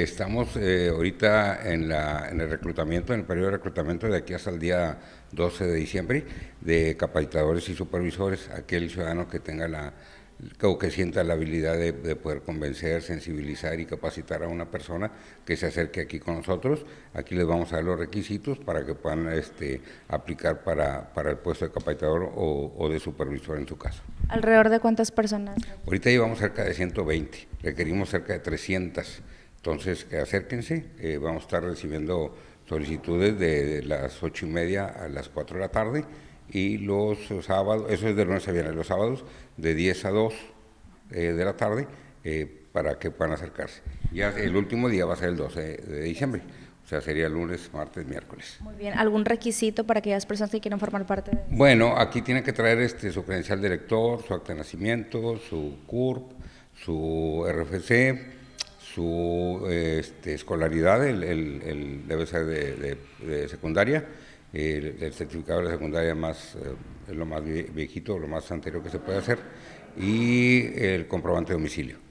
Estamos eh, ahorita en, la, en, el reclutamiento, en el periodo de reclutamiento de aquí hasta el día 12 de diciembre, de capacitadores y supervisores, aquel ciudadano que tenga la o que sienta la habilidad de, poder convencer, sensibilizar y capacitar a una persona que se acerque aquí con nosotros. Aquí les vamos a dar los requisitos para que puedan este, aplicar para, el puesto de capacitador o, o de supervisor en su caso. ¿Alrededor de cuántas personas? Ahorita llevamos cerca de 120, requerimos cerca de 300 entonces, acérquense, eh, vamos a estar recibiendo solicitudes de, las ocho y media a las cuatro de la tarde y los sábados, eso es de lunes a viernes, los sábados de 10 a 2 eh, de la tarde eh, para que puedan acercarse. Ya el último día va a ser el 12 de diciembre, o sea, sería lunes, martes, miércoles. Muy bien, ¿algún requisito para aquellas personas que quieran formar parte? De... Bueno, aquí tienen que traer este, su credencial de su acta de nacimiento, su CURP, su RFC su este, escolaridad, el, debe ser de, secundaria, el, certificado de secundaria más, eh, lo más viejito, lo más anterior que se puede hacer, y el comprobante de domicilio.